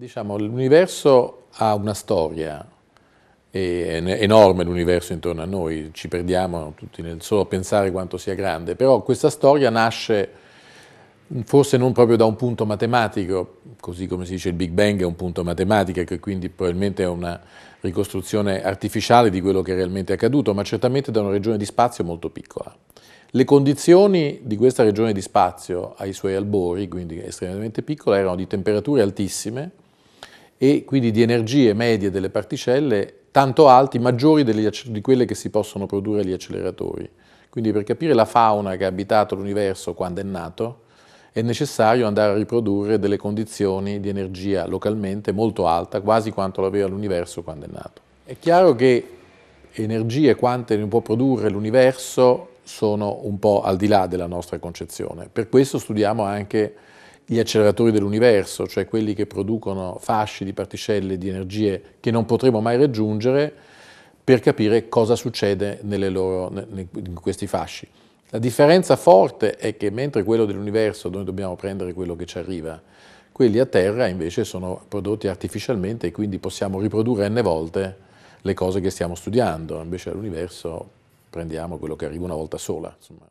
Diciamo, l'universo ha una storia, è enorme l'universo intorno a noi, ci perdiamo tutti nel solo pensare quanto sia grande, però questa storia nasce mm, forse non proprio da un punto matematico, così come si dice il Big Bang è un punto matematico che quindi probabilmente è una ricostruzione artificiale di quello che è realmente accaduto, ma certamente da una regione di spazio molto piccola. Le condizioni di questa regione di spazio ai suoi albori, quindi estremamente piccola, erano di temperature altissime, e quindi di energie medie delle particelle tanto alti, maggiori delle, di quelle che si possono produrre agli acceleratori. Quindi per capire la fauna che ha abitato l'universo quando è nato, è necessario andare a riprodurre delle condizioni di energia localmente molto alta, quasi quanto l'aveva l'universo quando è nato. È chiaro che energie quante ne può produrre l'universo sono un po' al di là della nostra concezione. Per questo studiamo anche gli acceleratori dell'universo, cioè quelli che producono fasci di particelle di energie che non potremo mai raggiungere, per capire cosa succede loro, in questi fasci. La differenza forte è che mentre quello dell'universo noi dobbiamo prendere quello che ci arriva, quelli a terra invece sono prodotti artificialmente e quindi possiamo riprodurre n volte le cose che stiamo studiando, invece all'universo prendiamo quello che arriva una volta sola. Insomma.